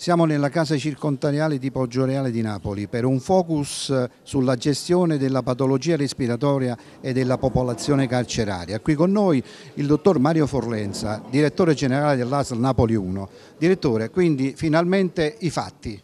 Siamo nella casa circontaniale di Poggioreale di Napoli per un focus sulla gestione della patologia respiratoria e della popolazione carceraria. Qui con noi il dottor Mario Forlenza, direttore generale dell'ASL Napoli 1. Direttore, quindi finalmente i fatti.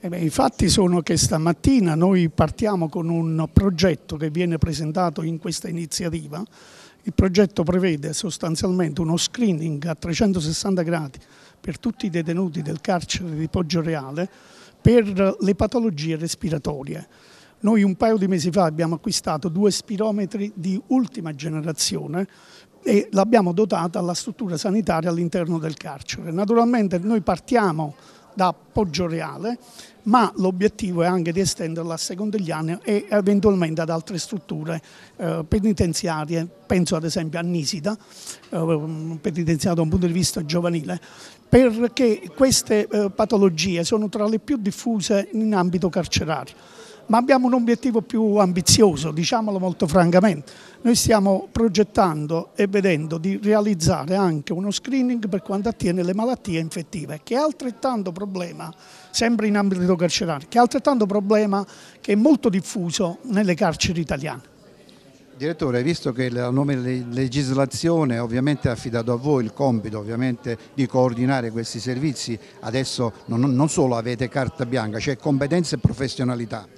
Eh beh, I fatti sono che stamattina noi partiamo con un progetto che viene presentato in questa iniziativa. Il progetto prevede sostanzialmente uno screening a 360 gradi per tutti i detenuti del carcere di Poggio Reale per le patologie respiratorie. Noi un paio di mesi fa abbiamo acquistato due spirometri di ultima generazione e l'abbiamo dotata alla struttura sanitaria all'interno del carcere. Naturalmente noi partiamo da Reale, ma l'obiettivo è anche di estenderla a Secondigliano e eventualmente ad altre strutture eh, penitenziarie, penso ad esempio a Nisida, eh, penitenziaria da un punto di vista giovanile, perché queste eh, patologie sono tra le più diffuse in ambito carcerario ma abbiamo un obiettivo più ambizioso, diciamolo molto francamente. Noi stiamo progettando e vedendo di realizzare anche uno screening per quanto attiene le malattie infettive, che è altrettanto problema, sempre in ambito carcerario, che è altrettanto problema che è molto diffuso nelle carceri italiane. Direttore, visto che la nuova legislazione ovviamente ha affidato a voi il compito di coordinare questi servizi, adesso non, non solo avete carta bianca, c'è cioè competenza e professionalità.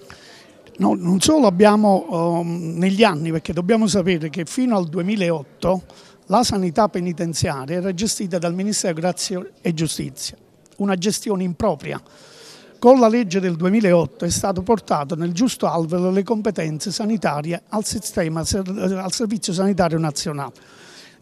No, non solo abbiamo um, negli anni, perché dobbiamo sapere che fino al 2008 la sanità penitenziaria era gestita dal Ministero Grazia e Giustizia, una gestione impropria. Con la legge del 2008 è stato portato nel giusto alveo le competenze sanitarie al, sistema, al Servizio Sanitario Nazionale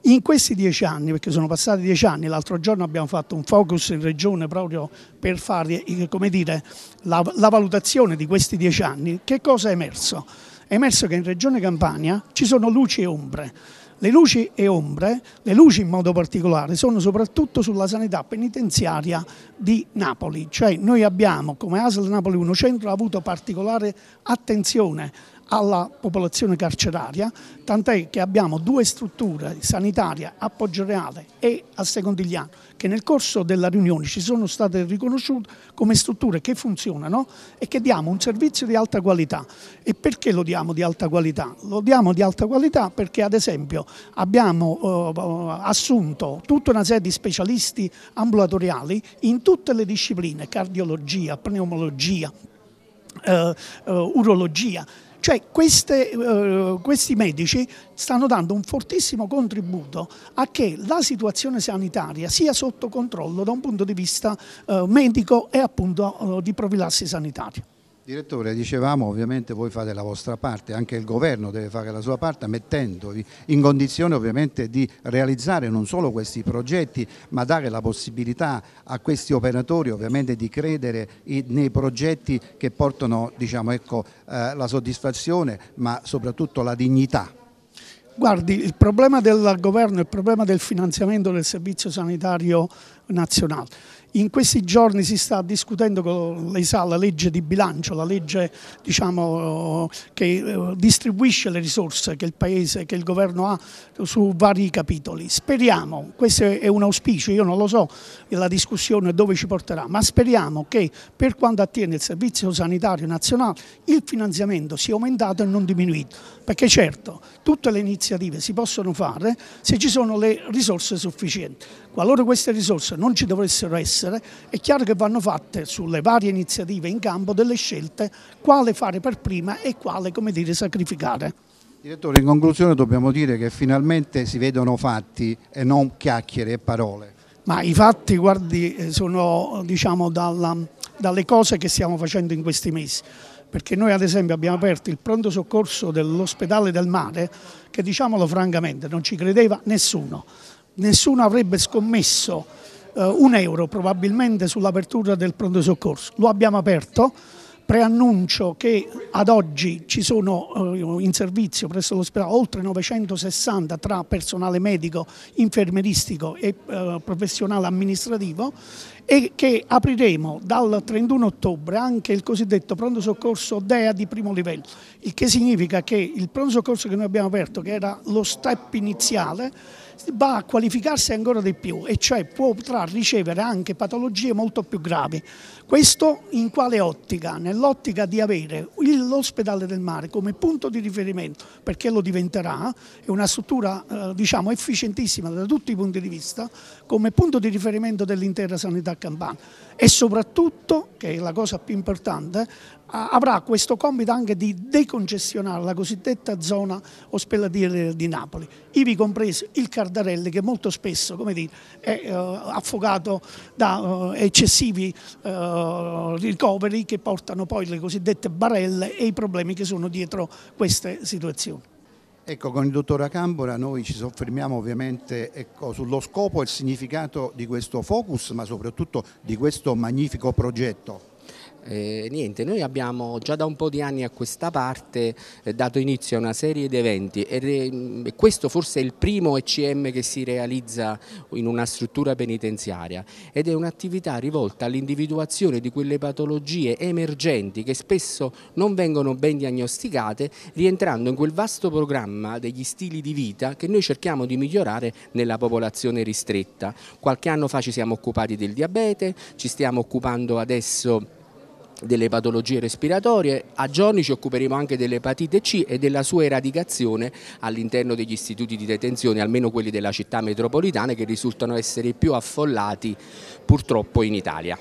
in questi dieci anni, perché sono passati dieci anni, l'altro giorno abbiamo fatto un focus in regione proprio per fare eh, dire, la, la valutazione di questi dieci anni, che cosa è emerso? È emerso che in regione Campania ci sono luci e ombre. Le luci e ombre, le luci in modo particolare, sono soprattutto sulla sanità penitenziaria di Napoli, cioè noi abbiamo come ASL Napoli 1 Centro avuto particolare attenzione alla popolazione carceraria, tant'è che abbiamo due strutture sanitarie a Reale e a Secondigliano che nel corso della riunione ci sono state riconosciute come strutture che funzionano e che diamo un servizio di alta qualità. E perché lo diamo di alta qualità? Lo diamo di alta qualità perché ad esempio abbiamo eh, assunto tutta una serie di specialisti ambulatoriali in tutte le discipline, cardiologia, pneumologia, eh, eh, urologia, cioè queste, eh, questi medici stanno dando un fortissimo contributo a che la situazione sanitaria sia sotto controllo da un punto di vista eh, medico e appunto eh, di profilassi sanitaria. Direttore, dicevamo ovviamente voi fate la vostra parte, anche il governo deve fare la sua parte mettendovi in condizione ovviamente di realizzare non solo questi progetti ma dare la possibilità a questi operatori ovviamente di credere nei progetti che portano diciamo, ecco, eh, la soddisfazione ma soprattutto la dignità. Guardi, il problema del governo, il problema del finanziamento del servizio sanitario nazionale. In questi giorni si sta discutendo, con, lei sa, la legge di bilancio, la legge diciamo, che eh, distribuisce le risorse che il Paese, che il Governo ha su vari capitoli. Speriamo, questo è un auspicio, io non lo so la discussione dove ci porterà, ma speriamo che per quanto attiene il Servizio Sanitario Nazionale il finanziamento sia aumentato e non diminuito, perché certo tutte le iniziative si possono fare se ci sono le risorse sufficienti. Qualora queste risorse non ci dovessero essere, è chiaro che vanno fatte sulle varie iniziative in campo delle scelte quale fare per prima e quale come dire, sacrificare. Direttore, in conclusione dobbiamo dire che finalmente si vedono fatti e non chiacchiere e parole. Ma i fatti, guardi, eh, sono diciamo, dalla, dalle cose che stiamo facendo in questi mesi perché noi ad esempio abbiamo aperto il pronto soccorso dell'ospedale del mare che diciamolo francamente non ci credeva nessuno, nessuno avrebbe scommesso eh, un euro probabilmente sull'apertura del pronto soccorso. Lo abbiamo aperto, preannuncio che ad oggi ci sono eh, in servizio presso l'ospedale oltre 960 tra personale medico, infermeristico e eh, professionale amministrativo e che apriremo dal 31 ottobre anche il cosiddetto pronto soccorso DEA di primo livello, il che significa che il pronto soccorso che noi abbiamo aperto, che era lo step iniziale, va a qualificarsi ancora di più e cioè potrà ricevere anche patologie molto più gravi. Questo in quale ottica? Nell'ottica di avere l'ospedale del mare come punto di riferimento, perché lo diventerà, è una struttura eh, diciamo, efficientissima da tutti i punti di vista, come punto di riferimento dell'intera sanità campana e soprattutto, che è la cosa più importante, avrà questo compito anche di decongestionare la cosiddetta zona ospedaliera di Napoli, ivi compreso il Cardarelli che molto spesso dire, è eh, affogato da eh, eccessivi eh, ricoveri che portano poi le cosiddette barelle e i problemi che sono dietro queste situazioni. Ecco, con il dottor Acambora noi ci soffermiamo ovviamente ecco, sullo scopo e il significato di questo focus, ma soprattutto di questo magnifico progetto. Eh, niente, noi abbiamo già da un po' di anni a questa parte eh, dato inizio a una serie di eventi mm, e re, questo forse è il primo ECM che si realizza in una struttura penitenziaria ed è un'attività rivolta all'individuazione di quelle patologie emergenti che spesso non vengono ben diagnosticate rientrando in quel vasto programma degli stili di vita che noi cerchiamo di migliorare nella popolazione ristretta. Qualche anno fa ci siamo occupati del diabete, ci stiamo occupando adesso delle patologie respiratorie, a giorni ci occuperemo anche dell'epatite C e della sua eradicazione all'interno degli istituti di detenzione, almeno quelli della città metropolitana che risultano essere i più affollati purtroppo in Italia.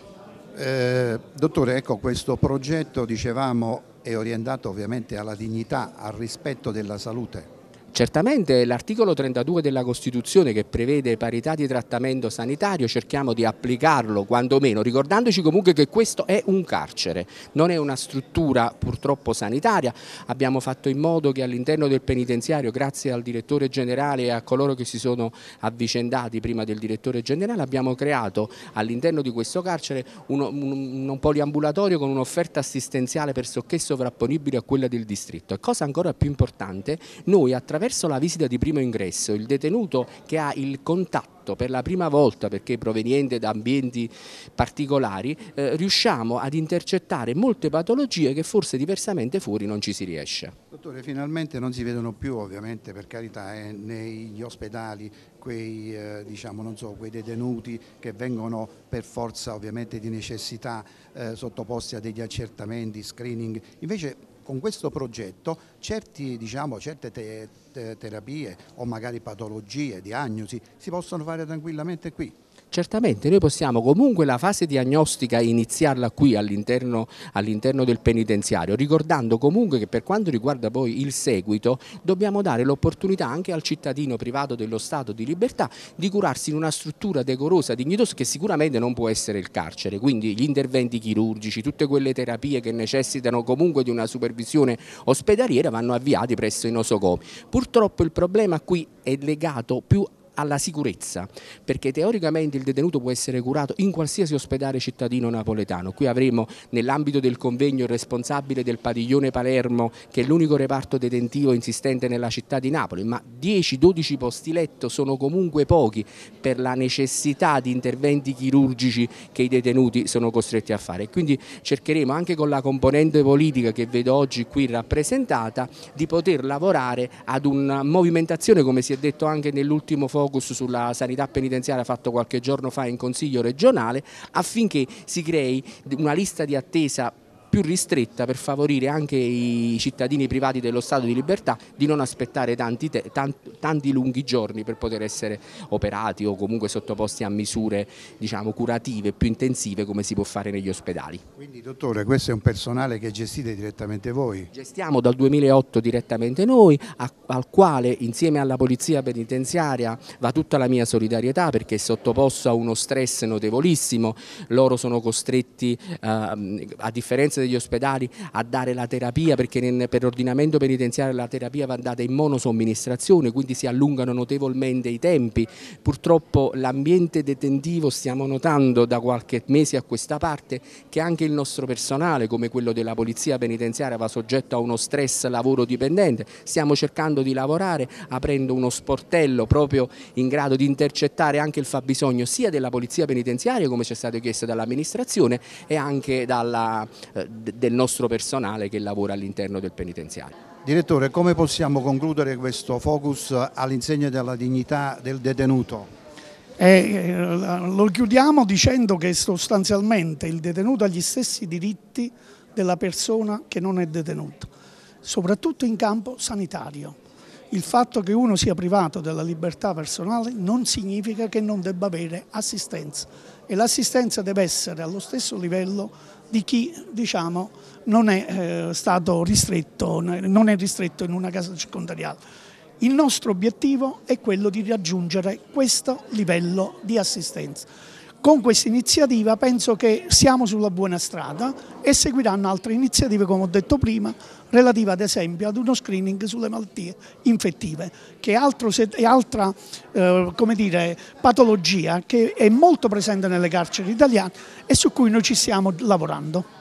Eh, dottore, ecco questo progetto, dicevamo, è orientato ovviamente alla dignità, al rispetto della salute Certamente l'articolo 32 della Costituzione che prevede parità di trattamento sanitario cerchiamo di applicarlo quantomeno, ricordandoci comunque che questo è un carcere, non è una struttura purtroppo sanitaria. Abbiamo fatto in modo che all'interno del penitenziario, grazie al direttore generale e a coloro che si sono avvicendati prima del direttore generale, abbiamo creato all'interno di questo carcere un, un, un poliambulatorio con un'offerta assistenziale pressoché sovrapponibile a quella del distretto. E cosa ancora più importante, noi attraverso attraverso la visita di primo ingresso il detenuto che ha il contatto per la prima volta perché proveniente da ambienti particolari eh, riusciamo ad intercettare molte patologie che forse diversamente fuori non ci si riesce. Dottore finalmente non si vedono più ovviamente per carità eh, negli ospedali quei, eh, diciamo, so, quei, detenuti che vengono per forza ovviamente di necessità eh, sottoposti a degli accertamenti, screening, invece con questo progetto certi, diciamo, certe te te terapie o magari patologie, diagnosi si possono fare tranquillamente qui. Certamente noi possiamo comunque la fase diagnostica iniziarla qui all'interno all del penitenziario, ricordando comunque che per quanto riguarda poi il seguito dobbiamo dare l'opportunità anche al cittadino privato dello Stato di libertà di curarsi in una struttura decorosa, dignitosa che sicuramente non può essere il carcere, quindi gli interventi chirurgici, tutte quelle terapie che necessitano comunque di una supervisione ospedaliera vanno avviati presso i nosocomi. Purtroppo il problema qui è legato più alla sicurezza, perché teoricamente il detenuto può essere curato in qualsiasi ospedale cittadino napoletano. Qui avremo nell'ambito del convegno il responsabile del padiglione Palermo, che è l'unico reparto detentivo insistente nella città di Napoli, ma 10-12 posti letto sono comunque pochi per la necessità di interventi chirurgici che i detenuti sono costretti a fare. Quindi cercheremo anche con la componente politica che vedo oggi qui rappresentata di poter lavorare ad una movimentazione, come si è detto anche nell'ultimo forum focus sulla sanità penitenziaria fatto qualche giorno fa in Consiglio regionale affinché si crei una lista di attesa più ristretta per favorire anche i cittadini privati dello Stato di libertà di non aspettare tanti, tanti, tanti lunghi giorni per poter essere operati o comunque sottoposti a misure diciamo, curative più intensive come si può fare negli ospedali. Quindi dottore questo è un personale che gestite direttamente voi? Gestiamo dal 2008 direttamente noi a, al quale insieme alla polizia penitenziaria va tutta la mia solidarietà perché è sottoposto a uno stress notevolissimo, loro sono costretti eh, a differenza sicurezza degli ospedali a dare la terapia perché per ordinamento penitenziario la terapia va data in monosomministrazione quindi si allungano notevolmente i tempi purtroppo l'ambiente detentivo stiamo notando da qualche mese a questa parte che anche il nostro personale come quello della polizia penitenziaria va soggetto a uno stress lavoro dipendente stiamo cercando di lavorare aprendo uno sportello proprio in grado di intercettare anche il fabbisogno sia della polizia penitenziaria come ci è stato chiesto dall'amministrazione e anche dalla, eh, del nostro personale che lavora all'interno del penitenziario. Direttore, come possiamo concludere questo focus all'insegna della dignità del detenuto? Eh, eh lo chiudiamo dicendo che sostanzialmente il detenuto ha gli stessi diritti della persona che non è detenuto, soprattutto in campo sanitario. Il fatto che uno sia privato della libertà personale non significa che non debba avere assistenza e l'assistenza deve essere allo stesso livello di chi diciamo, non è eh, stato ristretto, non è ristretto in una casa circondariale. Il nostro obiettivo è quello di raggiungere questo livello di assistenza. Con questa iniziativa penso che siamo sulla buona strada e seguiranno altre iniziative, come ho detto prima, relative ad esempio ad uno screening sulle malattie infettive, che è, altro, è altra eh, dire, patologia che è molto presente nelle carceri italiane e su cui noi ci stiamo lavorando.